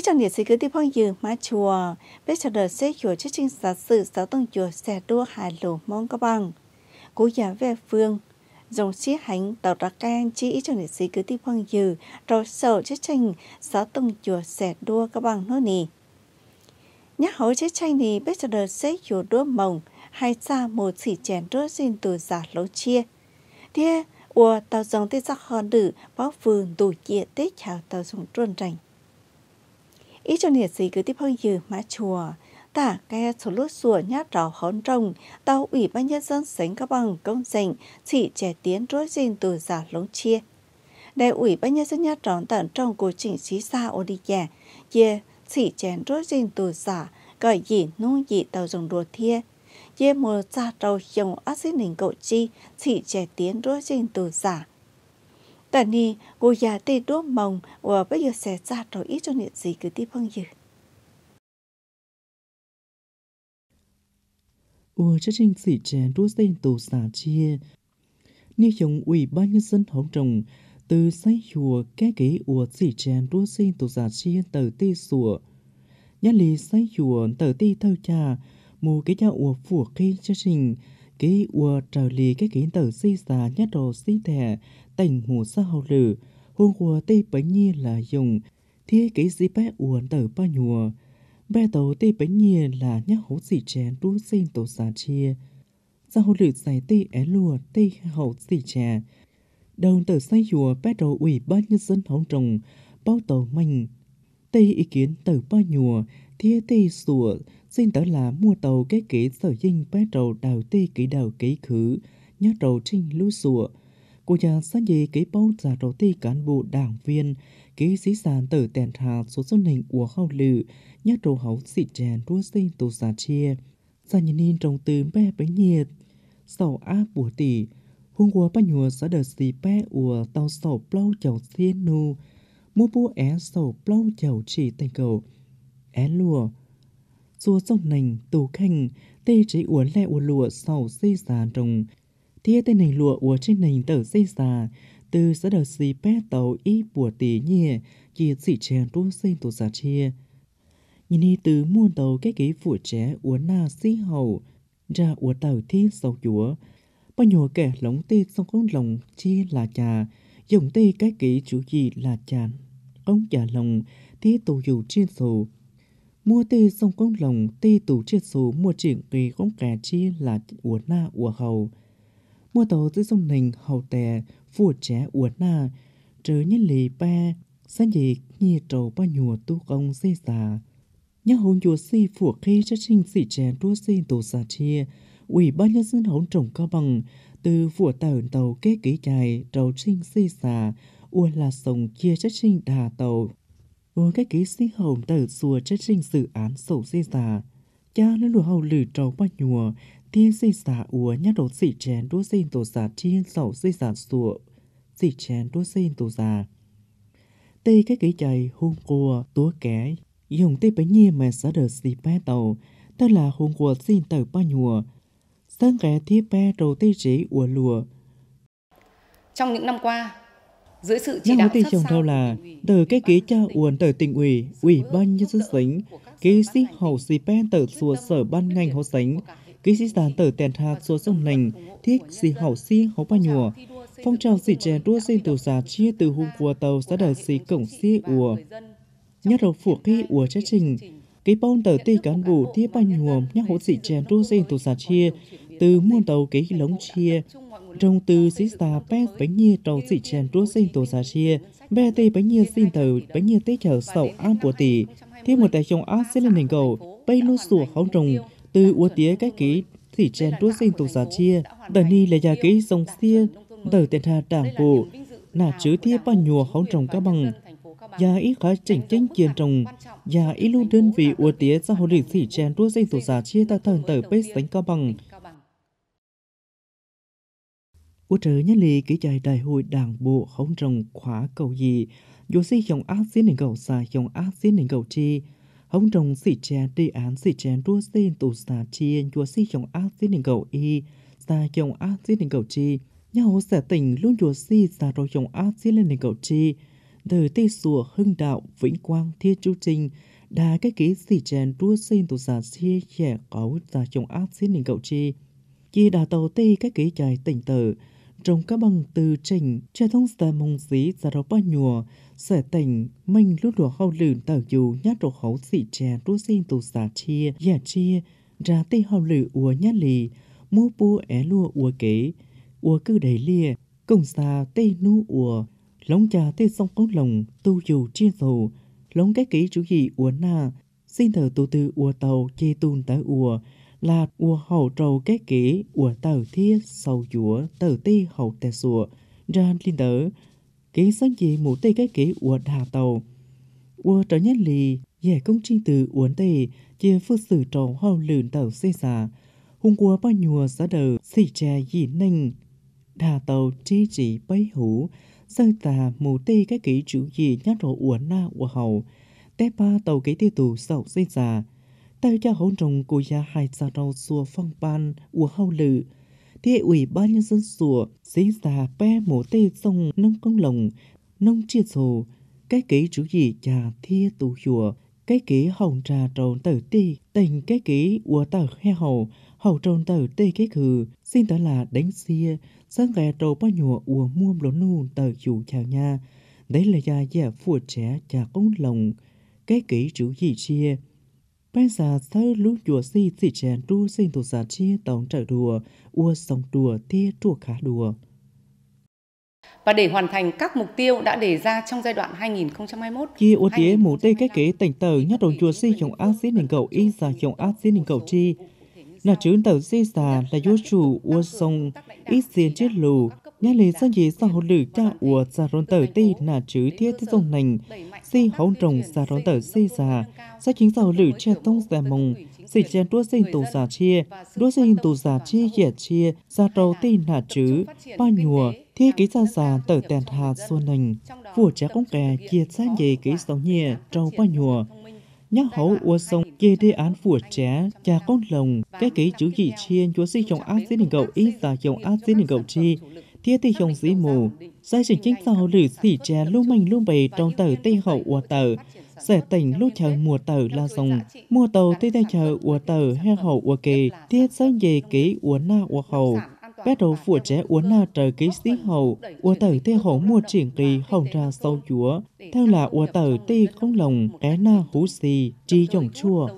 ý trong địa sĩ cứ tiếp phong dường mà chùa bây giờ đợt sẽ chùa chương trình giả sử sáu tầng chùa sẽ đua hà lù mong các bằng cố giả về phương dùng xí hành tạo ra can chi, ý trong địa sĩ cứ tiếp phong dường rồi sở chương trình sáu tầng chùa sẽ đua các bằng nữa nè nhắc hối chương trình thì bây giờ đợt sẽ chùa đua mỏng hay ra một chỉ chèn đua xin từ giả lỗ chia thế ủa tàu dòng tê giác hòn đử bao phường đủ chia tết chào tàu dùng truân rành ít cho nhiệt gì cứ tiếp hơi dừ mã chùa tả ke số lút sủa nhát rào hón trồng tàu ủy ban nhân dân sánh các bằng công dành chỉ trẻ tiến rối dình từ giả lống chia đại ủy ban nhân dân nhát tròn tận trong của chỉnh xí xa ô đi nhà dê chỉ chén rối dình từ giả gọi gì nuôi gì tàu dùng đùa thia chia mùa xa trâu dòng ác xí nình cậu chi chỉ trẻ tiến rối dình từ giả tại tê và bây giờ sẽ ra rồi ít cho nhiệt gì cứ tiếp hơn gì 我这近几前多线都撒 chia như chồng ủy ban nhân dân hậu trồng từ xây chùa cái kỷ của chỉ chèn đua xin tổ giả chiên từ ti sủa nhà lì xây chùa từ ti thâu cha mù cái cha ủa phủ khi chương trình cái ủa trở lì cái kiến từ si giả nhất đồ si thẻ tỉnh ngủ hậu lử hôn của tây bánh nhi là dùng thi cái gì bé uốn tờ ba nhùa bé tàu tây bánh nhi là nhắc hố xì chén đua xin tổ xà chia hậu lử giải tây é lùa tây hậu xì chè đầu tờ say chùa bé đầu ủy ban nhân dân hồng trồng bao tàu mình tây ý kiến tờ ba nhùa thi tây sủa xin tớ là mua tàu cái kế sở dinh bé đầu đào tây kỹ đào ký khứ nhắc đầu trinh lưu sủa của nhà sáng dì cái bầu giả đầu tư cán bộ đảng viên, cái sĩ sản tử tèn thà số số nền của hào lử, nhắc đầu hấu sĩ chèn đua sinh tổ giả chia. Giả nhìn nhìn trong từ bé bánh nhiệt, sầu áp bùa tỷ, hung qua bánh hùa xã đợt sĩ bé ùa tàu sầu plau chầu xiên nu mua bố é sầu plau chầu chỉ tình cầu. É lùa, dù sông nành, tù khanh, tê chế uốn lẹ uốn lụa sầu xây giả trồng, thia tên nền lụa của trên nền tờ xây xà từ sẽ đầu xì bé tàu y bùa tí nhẹ chỉ chỉ chèn tu sinh tu giả chia nhìn đi từ muôn tàu cái kế phụ trẻ uốn na xí hậu ra uốn tàu thiên sầu chúa bao nhiêu kẻ lóng tê xong con lòng chi là trà dùng tê cái kế chủ gì là trà ông trà lòng tê tù dù trên sổ mua tê xong con lòng tê tù trên sổ mua chuyện kỳ không kẻ chi là uốn na uốn hầu mua tàu tư sông nình hậu tè phù trẻ uột na trừ nhân lì ba sáng dị nhi trầu ba nhùa tu công xây xà nhà hồn chùa xây phù khi cho sinh sĩ trẻ đua xây tổ xà chia ủy ban nhân dân hậu trồng cao bằng từ phù tàu tàu kế kỹ chạy trầu sinh xây xà ua là sông chia cho sinh đà tàu ua cái kỹ sĩ hồn tàu xùa cho sinh dự án sổ xây xà cha nó lùa hầu lử trầu ba nhùa sinh sinh sinh đồ chén chén đua đua tổ tổ 天是啥物？一路四千多线多啥天手是啥数？四千多线多啥？tê cái kỹ chạy hôn cua túa kẻ dùng tê bấy nhiên mà sẽ được xì bé tàu ta là hôn cua sinh tàu ba nhùa sáng kẻ thiết bé đầu tê chỉ ủa lùa trong những năm qua dưới sự chỉ đạo sát sao đâu là từ cái kỹ cha uồn từ tỉnh ủy ủy ban nhân dân tỉnh ký sĩ hậu xì ba từ xùa sở ban ngành hộ tỉnh ký sĩ gián tờ tiền hạt số sông lành, thiết xì hậu xì hậu ba nhùa. Phong trào xì chè đua xì tù giả chia từ hung của tàu xã đời xì cổng xì ùa. Nhất đầu phủ khi ùa chất trình, cái bông tờ tì cán bộ thiết ba nhùa nhắc hỗ xì chè đua xì tù giả chia từ muôn tàu cái lống chia. Trong từ xí xà bè bánh nhia tàu xì chè đua xì tù giả chia, bè tì bánh nhia xin tờ bánh nhia tê chở sầu an của tỷ. Thế một tài chồng ác sẽ lên hình cầu, bay lô sủa hóng rồng, từ úa tía cái ký thì chen đua sinh tổ giả chia đời ni là nhà ký sông xia đời tiền hà đảng bộ nà chứa tia bao nhùa không trồng các bằng nhà ít khá chỉnh chánh chiến trồng nhà ít luôn đơn vị úa tía ra hồ lịch thì chen đua sinh tổ giả chia ta thần tờ bế sánh các bằng Ủa trở nhá lì ký chạy đại hội đảng bộ không trồng khóa cầu gì, dù si dòng ác xin hình cầu xà dòng ác xin hình cầu chi, hông trong sĩ chè đề án sĩ chè đua xin tù xà chiên chúa sĩ chồng ác sĩ đình cầu y xa chồng ác sĩ đình cầu chi nhau sẽ tỉnh luôn chúa sĩ xa rồi chồng ác sĩ lên đình cầu chi từ tây sùa hưng đạo vĩnh quang thiên chu trình đà cái ký sĩ chèn đua xin tù xà xia chè cấu xa chồng ác sĩ đình cầu chi chi đã tàu tây cái ký chài tỉnh tử trong các bằng từ trình cho thông xe mong dí ra rau ba nhùa, sẽ tỉnh mình lúc đùa hậu lửng tờ dù nhát đồ khẩu xị trẻ rú xin tù xả chia, giả chia, ra tê hậu lử ua nhát lì, mô bù é lùa ua kế, ua cứ đầy lia, cùng xa tê nu ua, lóng trà tê sông cống lồng, tu dù chia dầu, lóng cái kỹ chủ gì ua na, xin thờ tù từ ua tàu chê tùn tới ua, là của hậu trầu cái kỹ của tàu thiết sầu chúa tàu ti hậu tè sùa ra linh tử kỹ sáng gì mũ tê cái kỹ của đà tàu của trở nhất lì dẻ công trình từ uốn tề chia phương sử trầu hậu lửn tàu xây xà hung qua bao nhùa giá đầu xì chè dĩ ninh đà tàu chi trị bấy hủ sơn tà mù tê cái kỹ chủ gì nhát rổ uốn na của hậu té ba tàu cái tiêu tù sầu xây xà tao cho hỗn trọng của gia hai xa rau xua phong ban của hậu lự. Thế ủy ban nhân dân xua xí già pe mổ tê sông nông công lồng, nông chia sổ, cái kế chủ gì trà thia tù chùa, cái kế hồng trà trồn tử ti, tình cái kế của tờ he hầu, hầu trồn tử tê cái khử, xin tớ là đánh xia, sáng ngày trầu bao nhùa của mua lốn nu tờ chủ chào nha. Đấy là gia gia phùa trẻ trà công lồng, cái kế chủ gì chia, bây giờ thơ lũ chùa si thị trèn tu sinh tụ sản chi tổng trợ đùa ua sông đùa tia chùa khá đùa và để hoàn thành các mục tiêu đã đề ra trong giai đoạn 2021. chi ô tế mù tê cách kế tỉnh tờ nhất đồng chùa si chồng ác sĩ hình cầu y giả chồng ác sĩ hình cầu chi. Là chữ tờ si giả là vô chủ ua sông ít xin chết lù nên lời do gì do hồ lử cha ủa giả rôn tờ ti là chứ thiết thế dùng nành si hấu rồng giả rôn tờ si giả do chính do hồ lử cha tông giả mông si chen đua sinh tù giả chia đua sinh tù giả chia dẻ chia giả đầu ti là chứ ba nhùa thiết ký giả giả tờ tèn hà xuân nành vua cha công kè chia xa dề ký sống nhẹ trâu ba nhùa nhắc hấu ua sông kê đê án phủa trẻ cha con lồng cái ký chữ gì chiên chúa si chồng ác xin hình gậu ít giả chồng ác xin hình gậu chi thiết thì hồng dĩ mù, giai trình chính sau lử thị trà lưu mạnh lưu bầy trong tờ tây hậu ua tờ, sẽ tỉnh lúc chờ mùa tờ là dòng, mùa tàu tây tây chờ ua tờ he hậu ua kề, thiết sáng dề ký ua na ua hậu. Bắt đầu phụ trẻ uốn na trời ký sĩ hậu, ua tờ tây hậu mua triển kỳ hồng ra sâu chúa, theo là ua tờ tây không lòng, é na hú xì, chi dòng chua.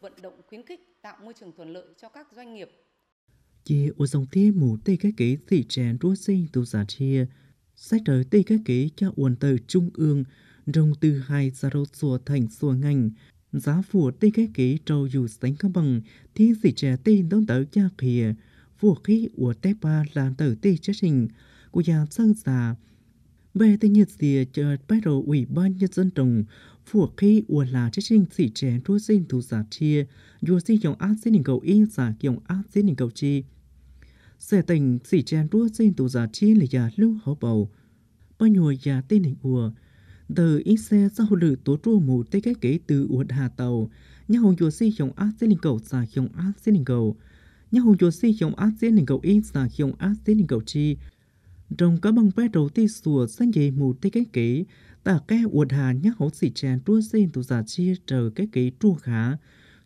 vận động khuyến khích tạo môi trường thuận lợi cho các doanh nghiệp chỉ ở dòng thi mù tây cái kỹ thị tràn rúa sinh tu giả chia sách trời tây cái kỹ cho uẩn từ trung ương rồng từ hai gia rô xùa thành xùa ngành giá phù tây cái kỹ trâu dù sánh các bằng thiên thị trẻ tây đông tới cha khìa phù khí của tây ba là tử tây chất hình của nhà dân già về tây nhiệt dìa chờ bắt đầu ủy ban nhân dân trồng phù khí ua là chất sinh sĩ trẻ rua sinh thủ giả chia rua sinh dòng ác xin cầu yên giả dòng ác xin cầu chi sẽ tình sĩ chèn rua xin tù giả chi là giả lưu hậu bầu. Bao nhùa giả tên hình ùa, từ ít xe sau lử tố trua mù tê cái kế từ uột hà tàu, nhà hồng chùa si chồng ác xin linh cầu xà chồng ác xin linh cầu, nhà hồng chùa si chồng ác xin linh cầu ít xà chồng ác xin linh cầu chi. Trong các băng bé đầu tê sùa sân dây mù tê cái kế, tả cái uột hà nhà hậu sĩ chèn rua xin tù giả chi trở cái kế trua khá,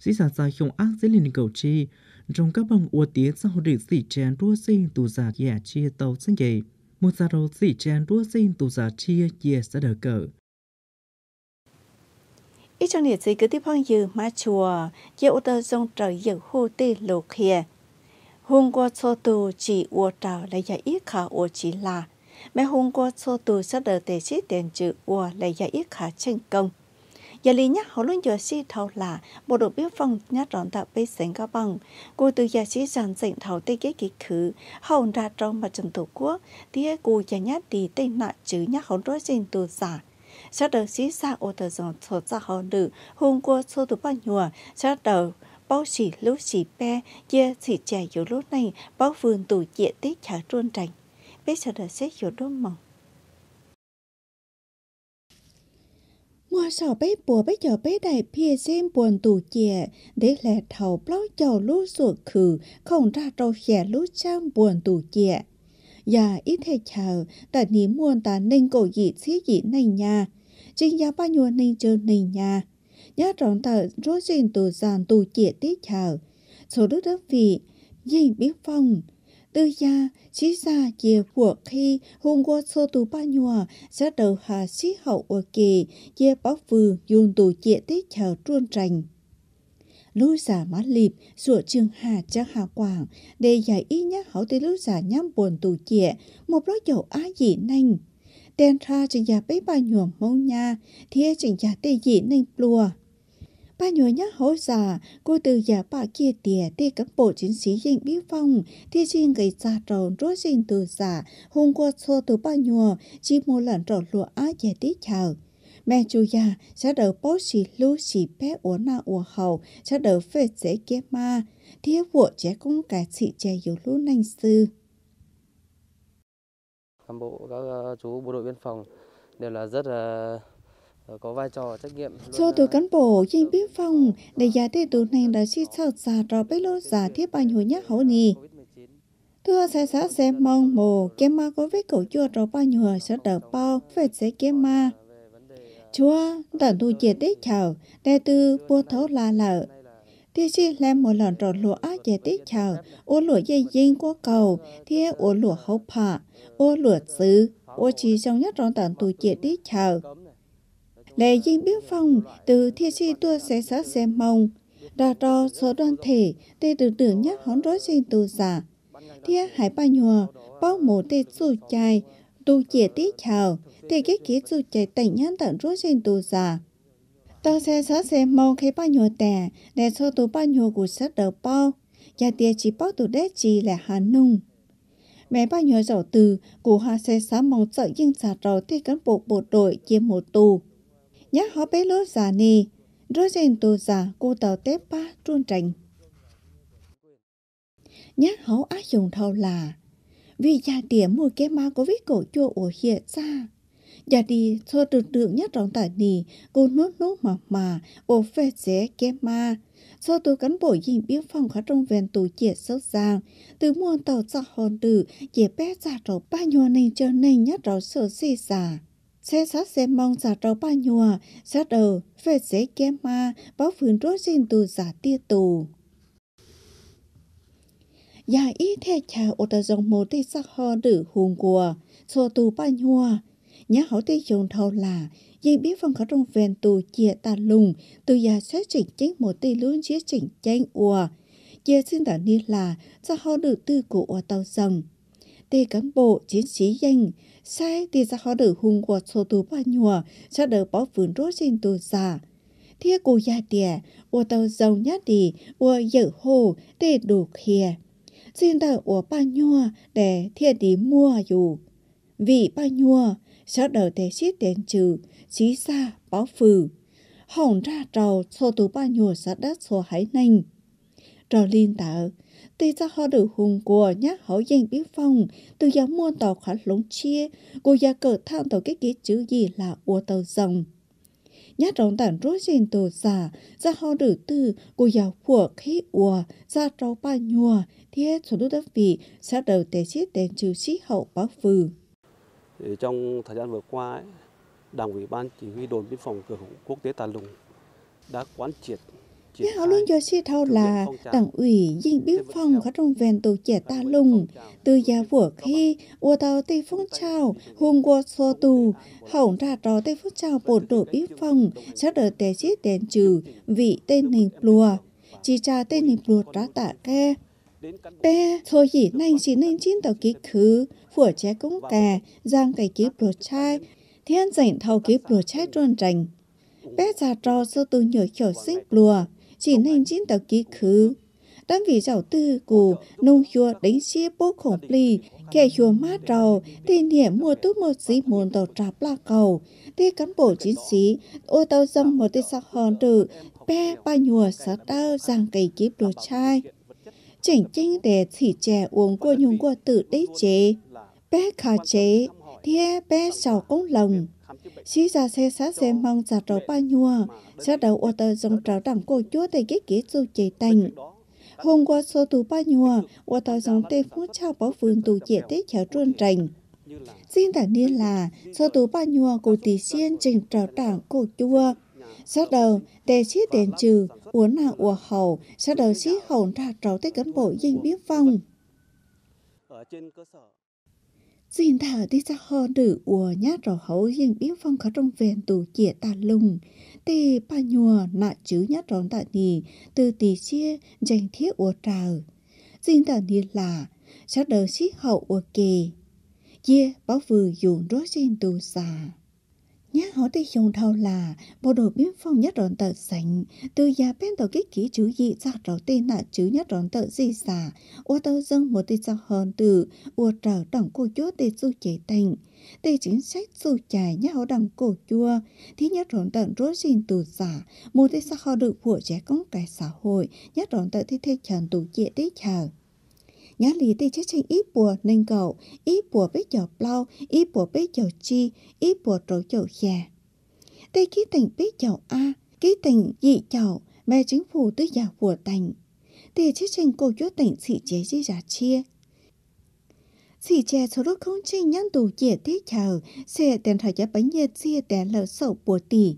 sĩ xà xà chồng ác xin linh cầu chi, trong các băng ua tía sau được sĩ chèn đua sinh tù giả dạ chia tàu sinh dậy, một giả đầu sĩ chèn đua sinh tù giả chia dạ sẽ đỡ cỡ. Ít trong địa chỉ cứ tiếp phong dư mà chùa, dễ ô tô dông trời dự hô tê lộ khìa. Hùng qua cho tù chỉ ua trào lấy giả ít khả ua chỉ là, mẹ hùng qua cho tù sẽ đỡ tế chí tiền chữ ua lấy giả ít khả tranh công giờ lý nhắc hồ luôn giờ si thầu là bộ đội biên phòng nhắc rộn tập bê sánh cao bằng cô từ giờ sĩ rằng dành thầu tê kế kỳ khứ hầu ra trong mặt trận tổ quốc tía cô giờ nhắc thì tên nạ chứ nhắc hồn đối xin tổ giả sau đó xí xa ô tờ dòng thổ ra hồ nữ hôn qua số tù bao nhiêu, sau đó bao sĩ lúc sĩ pe chia sĩ trẻ yếu lúc này bao vườn tù dịa tích trả trôn trành bây giờ đã sẽ hiểu đôi mỏng 我小贝伯贝小贝 đại phía xem buồn tủ trẻ để lẹ thầu bó chầu lũ ruột khử không ra trâu khẻ lũ trang buồn tủ trẻ và ít thề chờ đã ní muôn ta nên cổ dị xí dị nành nhà chính giá bao nhiêu nên chưa nành nhà nhá trọng tờ rối duyên tù giàn tù chia tí chờ số đất đất vị dinh biết phong tư gia chỉ ra về cuộc khi hung qua sơ tù ba nhòa sẽ đầu hà sĩ hậu ở kỳ về bóc vừa dùng tù chia tiết chờ truôn trành lối giả má lịp sửa trường hà cho hà quảng để giải ý nhá hậu tới lối giả nhắm buồn tù chia một lối dầu á dị nanh đen ra trình giả bế ba nhuộm mông nha thia trình giả tê dị nanh plua ba nhớ nhắc hố giả cô từ giả bà kia tìa tê các bộ chiến sĩ dinh bí phong thi chuyên gây ra tròn rốt dinh từ giả hùng qua xô từ ba nhùa chỉ một lần tròn lụa á dễ tí chờ mẹ chú già sẽ đỡ bố xì lưu xì bé ổ na ổ hầu sẽ đỡ phê dễ kia ma thế vụ trẻ cũng cả chị trẻ yếu lũ nành sư cán bộ các ờ, chú bộ đội biên phòng đều là rất là ờ, Ờ, có vai trò trách nhiệm. Cho từ ờ. cán bộ trên biên phòng, để giải thể tù này đã chi sợ giả trò bế lô giả thiết bàn hồi nhắc hậu nì. Thưa sẽ xã sẽ mong mồ, kem ma có với cậu chua trò ba nhùa sẽ đỡ bao, vâng, về sẽ kem ma. Chúa, tận tu chế tế chào, đệ tư bua thấu la lợ. Thì chi làm một lần trò lụa á chế tế chào, ô lụa dây dinh của cầu, thì ô lụa hậu phạ, ô lụa xứ, ô chỉ trong nhất trong tận tu chế tế chào lệ dinh biết phong từ thiên si tua xé xá xe mong đà to số đoàn thể tê được tử nhắc hón rối trên tù giả thiên hải ba nhòa bao mổ tê su chai tu chia tí chào tê kết ký su chai tẩy nhãn tận rối trên tù giả ta xe xá xe mong khi ba nhòa tè để cho tù ba nhòa của sát đầu bao và tia chỉ bao tù đế chỉ là hà nung mẹ ba nhòa giàu từ của hà xe xá mong sợ nhưng giả trò thì cán bộ bộ đội chiếm một tù nhá họ bé lô già nì rồi dành tù già cô tàu tép ba trôn trành nhá họ á dùng thầu là vì gia điểm mua cái ma có vết cổ chua ổ hiện ra gia đi cho tưởng tượng nhất trong tại nì cô nốt nốt mà mà ổ phê xé cái ma sau tù cán bộ dình biên phòng khá trong vẹn tù chĩa sâu giang từ muôn tàu cho hòn tử chĩa bé ra trầu ba nhòa nền cho nền nhất rào sở xì xà xe sát xe mong giả trâu ba nhùa, sát đầu, về dễ kia ma, báo phường rốt xin tù giả tia tù. Dạ ý theo trà ô tà dòng mô tê sắc ho đử hùng của, xô tù ba nhùa. Nhá hảo tê dùng thâu là, dây biết phân khá trong vẹn tù chia ta lùng, tù giả xét chỉnh chánh mô tê luôn chia chỉnh chánh ua Chia xin tả ni là, sắc ho đử tư của ô tàu dòng tê cán bộ chiến sĩ danh sai thì ra họ đỡ hùng của số tù ba nhùa cho đỡ bỏ vườn rốt trên tù già thế cô gia tìa ua tàu dòng nhát đi ua dở hồ để đủ khìa xin đỡ ua ba nhua để thiên đi mua dù vì ba nhua cho đỡ để xít đến trừ xí xa bỏ phừ hỏng ra trầu số tù ba nhua sát đất số hải nành trò liên tợ. Tuy ra họ được hùng của nhắc họ dành biết phong, từ giáo mua tàu khóa lũng chia, của gia cờ thang tàu cái ký chữ gì là ua tàu dòng. Nhát rộng tàn rốt trên tàu giả, ra họ được từ, của giáo của khí ua, ra rau ba nhua, thiết số đô đất vị, sẽ đầu tế chiếc đến trừ sĩ hậu báo phừ. Trong thời gian vừa qua, ấy, Đảng ủy ban chỉ huy đồn biên phòng cửa khẩu quốc tế Tà Lùng đã quán triệt Giác hảo luôn cho sĩ thâu là đảng ủy dinh biên phòng khá trong vẹn tổ trẻ ta lùng, từ gia vua khi ua tàu tây phong trào hùng qua so tù, hỏng ra trò tây phong trào bổn tổ biên phòng, sẽ đỡ tế sĩ tên trừ vị tên hình lùa, chỉ cha tên hình lùa trả tạ ke. Tê, thôi chỉ nành chỉ nên chín tàu ký khứ, phủa trẻ cũng kè, giang cái ký bột chai, thiên dành thầu ký bột chai trôn rành bé già trò sơ từ nhờ kiểu xích lùa chỉ nên chiến tờ ký khứ. Đám vị giàu tư cù, nông hùa đánh xe bố khổng plì, kẻ hùa mát rào, tê nhẹ mua tốt một dĩ môn tàu trà bla cầu. Tê cán bộ chiến sĩ, ô tàu dâm một tê sắc hòn tự, bé ba nhùa sở tao giang cây kiếp đồ chai. Chỉnh chinh để thị trẻ uống của nhung của tự đế chế. Bé khả chế, thia bé sầu công lòng sĩ ra xe sát xe mong giả trầu ba nhua, sẽ đầu ô tờ dòng trào đẳng cô chúa để kết kế dù chế tành. Hôm qua số tù ba nhua, ô tờ dòng tê phú trao bảo phương tù chế tế chéo trôn trành. Xin tả niên là, số tù ba nhua cô tỷ xiên trình trào đẳng cô chúa. Sát đầu, tề xí tiền trừ, uốn hạ ua hầu, sát đầu xí hầu ra trầu tế cán bộ dinh biết phong. Ở trên cơ sở Xin thả đi ra hò nữ ua nhát rõ hấu hình biết phong khó trong vẹn tù chĩa tà lùng. Tì bà nhùa nạ chứ nhát rõ tạ nì, từ tì chia dành thiết ua trào. Xin tạ nì là, chắc đời xí hậu ua kì. Dê báo vừa dùng rốt xin tù xà nhà họ đi dùng thầu là bộ đội biên phòng nhất rộn tờ sánh từ nhà bên tờ kích ký chú dị giặc đầu tiên là chữ nhất rộn tờ di xả ô tờ dân một tí giặc hơn từ ô trở đồng cô chúa tê du chế tình tê chính sách du chải nhà họ đồng cổ chúa thì nhất rộn tận rối xin tù giả một tí giặc họ được phụ trẻ công cái xã hội nhất rộn tờ thì thế trần tù dễ tí chờ nhá lì tê chết chanh ít bùa nâng cầu ít bùa bế chở plau ít bùa bế chở chi ít bùa trổ chở khè tê ký tình bế chở a ký tình dị chở mẹ chính phủ tư giả của tành tê chết chanh cô chúa tành xị chế chi giả chia xì chè số rốt không chinh nhắn tù dễ thế chờ xe tên thời giá bánh nhật xe tên lỡ sầu bùa tỷ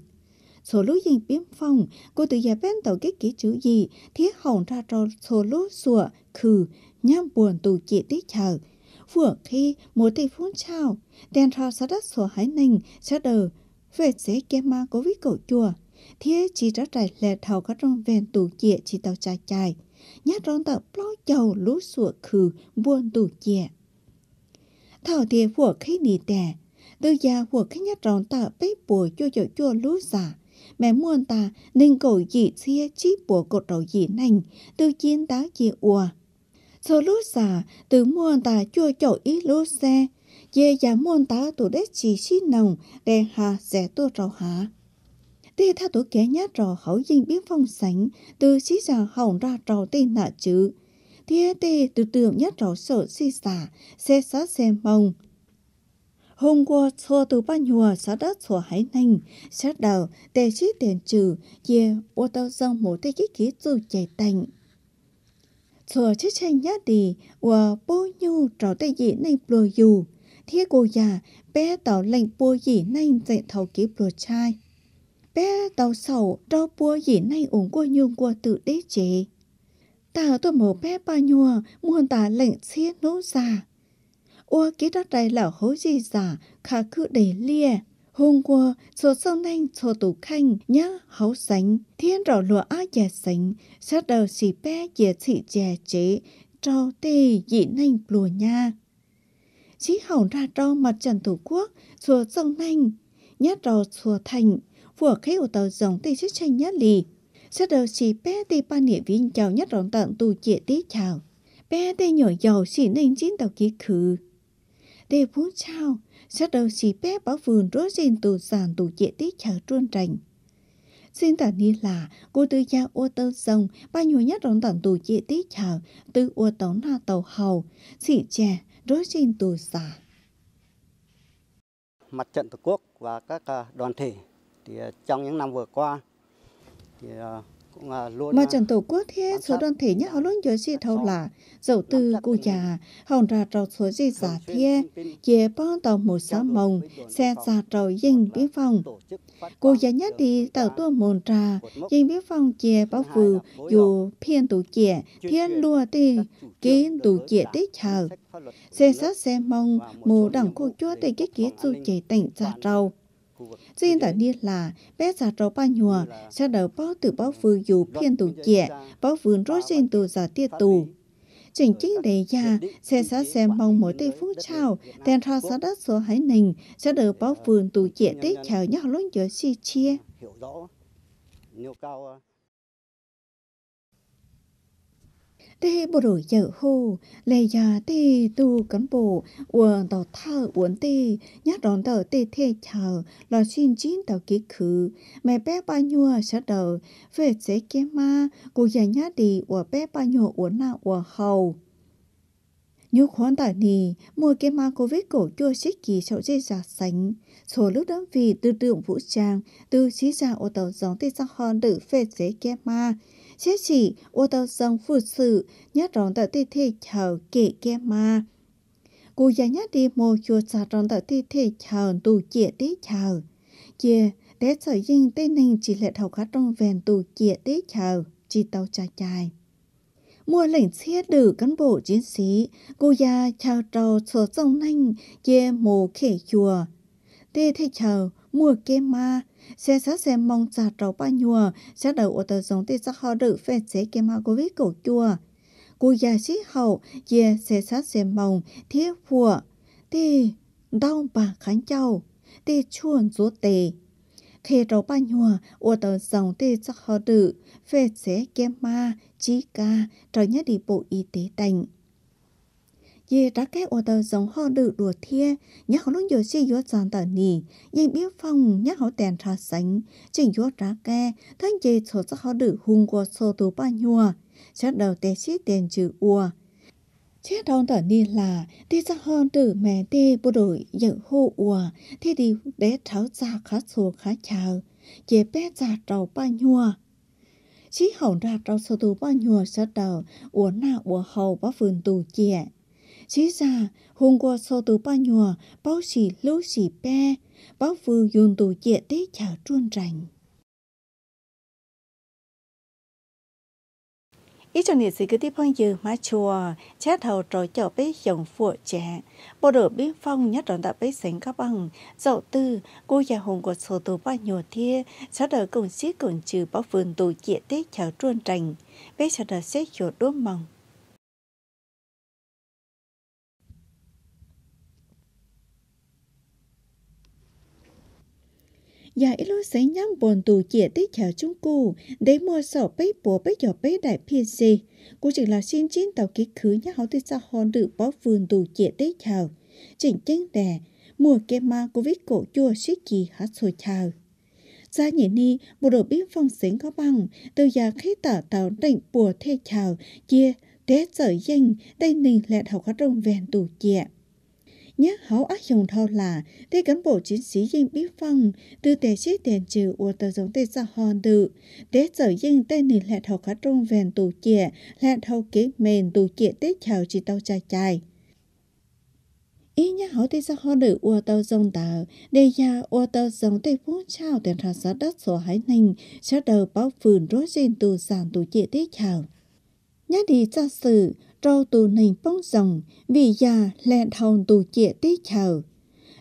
số lũ dành biếm phong cô tự giả bên tàu cái kỹ chữ gì thiết hỏng ra trò số lũ sủa khử nham buồn tù chỉ tí chờ. Vừa khi một thị phun trào, đèn rò xa đất sổ hải ninh sẽ đờ về sẽ kem ma có vít cổ chùa. Thế chỉ ra trải lẹ thảo các rong ven tù chịa chỉ tàu trà chạy, Nhát rong tạo bó chầu lú sủa khử buồn tù chịa. Thảo thì vừa khi đi tè, từ già vừa khi nhát rong tạo bếp bùa cho chua chùa lú giả mẹ muôn ta nên cầu dị xia chi bùa cột đầu dị nành từ chiến tá dị ùa số lúc xa từ muôn ta chưa chỗ ý lúc xe dê giá muôn ta tổ đế chỉ xí nồng để hà sẽ tu rào hà. tê tha tổ kẻ nhát rò hậu dinh biến phong sánh từ xí già hỏng ra trò tên nạ chữ tê tê từ tưởng nhát rò sợ xí xả xe xá xe mông hôm qua cho từ ban nhùa xã đất sổ hải nành sát đầu tê chí tiền trừ dê ô tao dòng một tê ký ký dù chạy tành giờ chứ chanh nhá đi và bố nhu trò tây dị nay bùa dù thế cô già bé tàu lệnh bùa dị nay dạy thầu ký bùa trai bé tàu sầu trò bùa dị nay ủng cô nhung của tự đế chế ta tôi mở bé ba nhua muốn ta lệnh xế nấu già ua ký đất đây là hố gì già khá cứ để lia hôm qua số sông nhanh số tủ khanh nhá hấu sánh thiên rõ lụa á dẻ sánh sát đầu xì bé dẻ thị dẻ chế trò tê dị nhanh lùa nha chí hậu ra trò mặt trận tổ quốc số sông nhanh nhá trò số thành phùa khí ủ tàu dòng tê chất tranh nhá lì sát đầu xì bé tê ba nịa viên chào nhá rộng tận tù chịa tí chào bé tê nhỏ giàu xì nhanh chín tàu ký khử tê phú chào Xét đầu xì bé bảo vườn rốt xin tù sản tù dễ tí chờ trôn trành. Xin tả ni là, cô tư gia ô tơ sông, ba nhu nhất rõn tận tù dễ tí chờ, tư ô tống là tàu hầu, xì chè, rốt xin tù sản. Mặt trận Tổ quốc và các à, đoàn thể thì à, trong những năm vừa qua thì à, À, Mà à, trận tổ quốc thế số đoàn thể nhất họ luôn nhớ gì thâu là dầu tư cụ già hồng ra trầu số gì giả thiê dễ bó tàu một sáu mông xe ra trầu dinh biên phòng cụ già nhất đi tàu tua mồn trà dinh biên phòng chè bao phù dù phiên tủ chè thiên lùa tì kiến tủ chè tích chờ xe sát xe mông mù đẳng cô chúa tì cái ký dù chè tỉnh ra trầu Riêng tại Ni là, bé già trò ba nhùa, sẽ đỡ bó từ bó vương dù phiên tù dẹ, bó vương rốt trên tù giả tiết tù. Chính chính đề ra sẽ xã sẽ mong mỗi tây phú trao, tên ra xã đất số hải nình, sẽ đỡ bó à, vương tù dẹ tế chào nhau luôn giữa si chia. Hiểu rõ, nêu cao à, tê bộ đổi chở hồ lê già tê tu cán bộ ua tàu thơ uốn tê nhát đón tờ tê thê chờ lo xin chín tàu ký khứ mẹ bé ba nhua sẽ đờ về sẽ kế ma cô già nhát đi ua bé ba nhua uốn na ua hầu nhu khoan tại nì mua cái ma covid cổ chua xích kỳ sầu dây giả sánh số lúc đơn vị tư tưởng vũ trang từ xí giả ô tàu giống tê sa hòn đử phê dễ cái ma chế chỉ ô tô sông phụ sự nhát rõng tạo tê thế chờ kể kia mà cô già nhát đi mô chùa xa rõng tạo tê thế chờ tù chịa tê chờ, chìa tế sở dinh tê ninh chỉ lệ thảo khá trong vèn tù chịa tê chờ chỉ tàu cha chài mùa lệnh xe đử cán bộ chiến sĩ cô già chào trò sở sông nanh chê mồ khể chùa tê thế chào mua kê ma xe sát xe mong trả trâu ba nhùa xe đầu ô tờ giống tê sắc họ đự phê xế kê ma có vít cổ chùa cô già sĩ hậu dìa xe sát xe mong thiết phùa tê đau bà khán châu tê chuồn rốt tê khi trâu ba nhùa ô tờ giống tê sắc họ đự phê xế kê ma chi ca trò nhất đi bộ y tế tành ye đã cái ô tô giống họ đự đùa thia nhắc họ luôn giờ chỉ yếu giàn tờ nì ye biết phong nhắc họ tèn trà sánh chỉ yếu đã cái thân ye số cho họ đự hùng của số tù ba nhua chắc đầu tè chỉ tiền chữ ua chết đòn tờ nì là đi cho họ từ mẹ tê bộ đội dự hô ua thì đi để tháo ra khá số khá chào ye bé ra trầu ba nhua chỉ hậu ra trâu sơ tu ba nhua sơ đầu uống na uống hầu ba phường tù chè chí ra hôm qua so từ ba nhùa báo xỉ lưu sĩ pe báo vừa dồn tù chạy tới chả truôn rành ít cho nên sự cứ tiếp phong dư má chùa chế thầu trồi chở bế dòng phụ trẻ bộ đội biên phong nhất đoạn đã bế sánh các bằng dậu tư cô già hùng của sổ tù ba nhùa thia sau đời cùng xí cùng trừ bao vườn tù dễ tế chả truôn rành bế sau đời sẽ chùa đuốc mong อย่าอิโลเสียงยังบนตูเจียติแถวจุงกูได้มัวสอบไปปัวไปหยอบไปได้เพียซีกูจึงลาชินจินเต่ากิคือยังเขาติดสะฮอนดือป้อฟืนตูเจียติแถวจิงจิงแด่มัวเกมากูวิโกจัวชิกีฮัตโซชาว gia nhị ni bộ đội biên phòng xính có bằng từ nhà khi tả tàu định bùa thê chào chia tế sở danh đây nình lẹt học các rồng vẹn tù chẹn nhắc hấu ác dùng thâu là tê cán bộ chiến sĩ dân bí phong từ tê sĩ tiền trừ ua tờ giống tê xa hòn đự tê sở yên tê nì lẹt hậu khá trung vẹn tù chìa lẹt hậu kế mền tù chìa tê chào chỉ tàu chai chai ý nhá hậu tê sa họ được ua tàu dòng tàu để gia ua tàu dòng tây phú chào tiền thật sát đất sổ hải ninh sẽ đầu bao phường rối trên tù sàn tù chịa tê chào nhá đi cho sự trâu tù nành bóng rồng, vì già lẹ thầu tù chĩa tế chờ.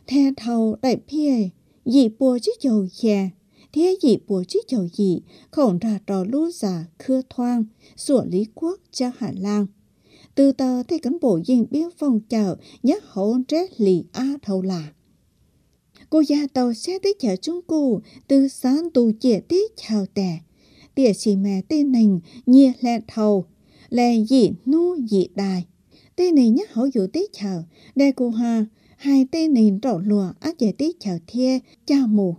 Thè thầu đại phía, dị bùa chứ chầu dè, thế dị bùa chứ chầu dị, khổng ra trò lũ già khưa thoang, sủa lý quốc cho hạ lang. Từ tờ thấy cán bộ diện biết phòng chào, nhắc hỗn rét lì á thầu lạc cô gia tàu xe tới chợ chúng cô từ sáng tù chĩa tới chào tè tỉa chỉ mẹ tên nình nhia lẹ thầu lè dị nu dị đài. Tê này nhắc hậu dụ tí chào, đê cô hà, hai tê này trọ lùa á chế tí chào thia, cha mù.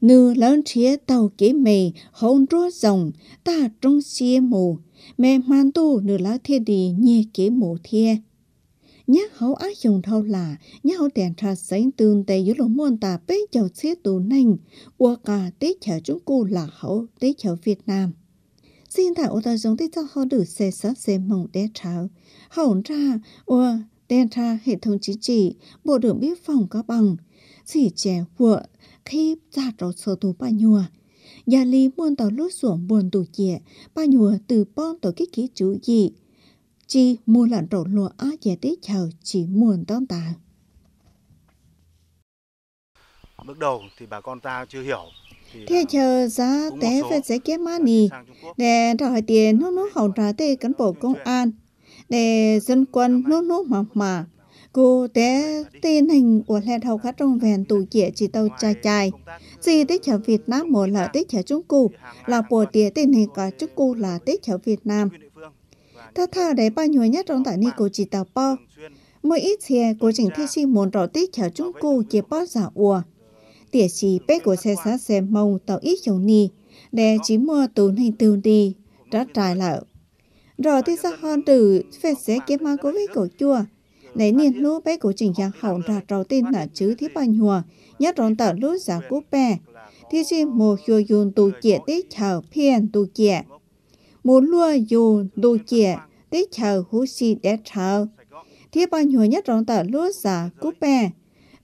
Nư lớn chia tàu kế mề, hôn rô rồng, ta trung xia mù, mẹ man tu nư lá thia đi nhẹ kế mù thia nhắc hậu á dùng thâu là nhắc hậu tiền trà sánh tương tề dưới lỗ môn tà bế chào xế tù nành của cả tế chở chúng cô là hậu tế chở Việt Nam xin thảo ô ta giống tích cho họ đủ xe sắc xe mỏng đe tráo. Hỏng ra, ua, đe ra hệ thống chính trị, bộ trưởng biên phòng có bằng. Chỉ trẻ vừa khi ra trò sở tù bà nhùa. Nhà lý muôn tàu lút xuống buồn tù dịa, bà nhùa từ bom tổ kích ký chú dị. Chỉ mua lặn trộn lùa á dẻ tích chào chỉ muôn tông tàng. Bước đầu thì bà con ta chưa hiểu thế chờ giá tế về giấy kết mát nì để đòi tiền nút nút hậu trả tê cán bộ công an để dân quân nút nút mà mà cô tế tin hình của lẹt hậu khách trong vẹn tù chĩa chỉ tàu chai chai gì tết chở Việt Nam một là tết chở Trung Cụ là của tía tin hình của Trung Cụ là tết chở Việt Nam ta thà để bao nhiêu nhất trong tại ni cô chỉ tàu po mỗi ít xe cô chỉnh thi sinh muốn rõ tết chở Trung Cụ chỉ po giả ùa tỉa chỉ bế của xe sát xe mông tàu ít chống nì, để chỉ mua tốn hình tương đi, rất trải lợ. Rồi thì sao hòn từ phê sẽ kiếm mang của với cổ chua, lấy niên lũ bé của trình trạng hỏng ra trò tin là chứ thiết bàn hùa, nhất rộn tạo lũ giả cú bè. Thì chỉ mù hùa dùng tù kia tích chờ phiền tù kia Mù lùa dùng tù kia tích chờ hú xì đẹp chờ. Thiết bàn hùa nhất rộn tạo lũ giả cú bè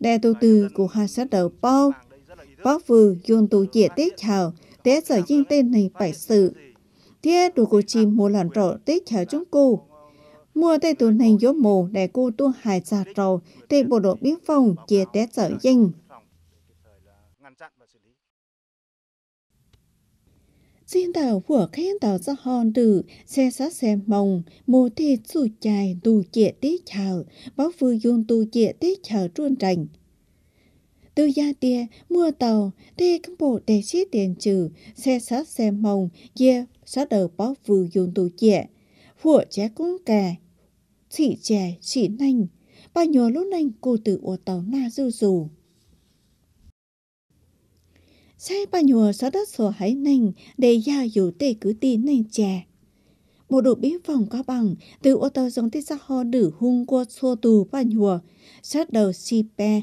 đại tu từ của hai sát đầu bao bao vừa dùng tù dễ tết chào tết sở dinh tên này phải sự thế đủ của chim mua lần rộ tết chào chúng cô mua tay tù này gió mù để cô tu hài giả trầu để bộ đội biên phòng chia tết sở dinh xin tàu của khen tàu ra hòn tử, xe sát xe mong, mô thịt sụ chài tù chệ tế chào, báo phư dung tù chệ tế chào truôn trành. từ gia tia, mua tàu, tê các bộ tê xí tiền trừ, xe sát xe mong, dê sát đầu báo phư dung tù chệ. phụ trẻ cũng kè, chị trẻ, chị nanh, bà nhỏ lúc nanh cô tử ô tàu na dư dù. dù sai bà nhùa xóa đất sổ hãy nành để gia dù tê cứ tì nành chè. Bộ đội bí phòng có bằng, từ ô tô giống tích giác ho đử hung qua xô tù bà nhùa, sát đầu xì bè.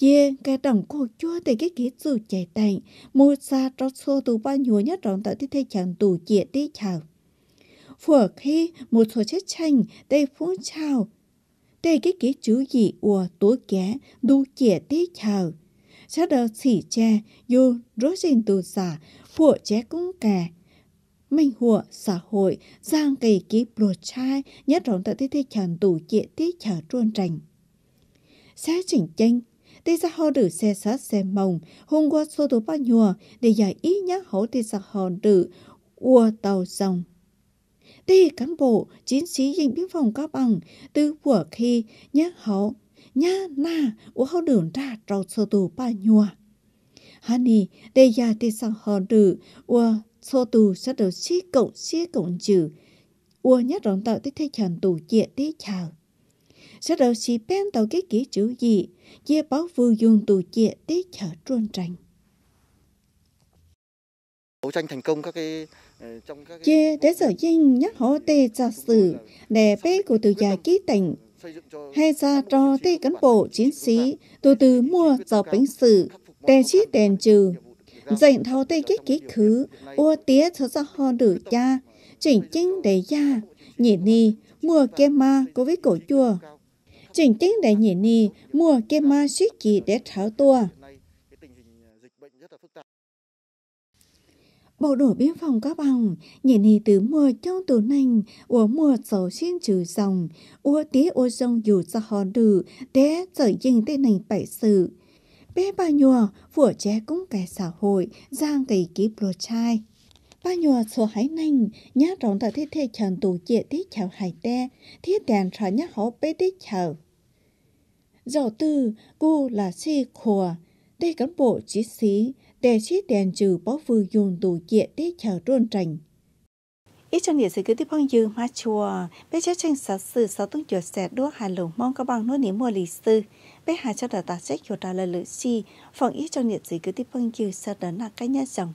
Dê, cái đồng cô chua tê cái kỹ dù chạy tạnh, mua xa trong xô tù bà nhùa nhất rộng tạo tích thay chẳng tù chịa tí chào. Phở khi một số chết tranh, tê phú chào, tê cái kỹ chú dị ủa tố kẻ, đu chịa tí chào. 차더 chỉ dù rốt rình tù giả, phụ chế cũng kè mình hùa xã hội giang kỳ ký bồ trai nhất rộng tại thế thế chẳng tù chịa thế chở truôn trành xã chỉnh chanh tê ra hò đử xe sát xe mồng, hôm qua xô tù ba nhùa để giải ý nhá hổ tê ra hò đử ua tàu dòng tê cán bộ chiến sĩ dành biên phòng cao bằng từ của khi nhắc hậu nhá na u hao đường ra trâu sơ tù ba nhua hani để ya để sang họ đử u sơ tù sẽ được xí cộng xí cộng chữ u nhát rộng tạo tới thay chàng tù chia tới chào sẽ được xí bên tàu cái kỹ chữ gì chia báo vư dùng tù chia tới chợ trôn tranh đấu tranh thành công các cái ờ, trong các cái... để sở dinh nhắc họ tê giả sử để bé của từ già ký tỉnh hay ra cho tây cán bộ chiến sĩ từ từ mua dầu bánh sử, tè chi tèn trừ. Dành thao tay kết kết khứ, ua tía cho ra ho đử cha, chỉnh chính để gia, nhị ni, mua kem ma có với cổ chùa, Chỉnh chính để nhị ni, mua kem ma suy kỳ để tháo tua. bộ đội biên phòng các bằng nhìn hì từ mùa trong tù nành ủa mùa sầu xin trừ dòng ủa tí ủa dông dù ra hòn đừ té sở dinh tên nành bảy sự bé ba nhùa vừa trẻ cũng kẻ xã hội giang cái ký pro trai ba nhùa sổ hải nành nhá rộng tại thiết thế chẳng tù chệ thiết chào hải te thiết đèn trả nhá hó bế thiết chào dạo tư cô là si khùa đây cán bộ chiến sĩ để chi đèn trừ bó phư dùng đủ dịa tế chờ trôn trành. Ít trong địa sử cứ tiếp phong dư mà chùa, bé chết tranh sát sư sáu tung chuột xẹt đuốc hà lùng mong các bằng nốt niệm mùa lì sư. Bé hà cho đào tạc trách chuột đào lời lự chi, phòng ít trong địa sử cứ tiếp phong dư sợ đấn là cái nhân chồng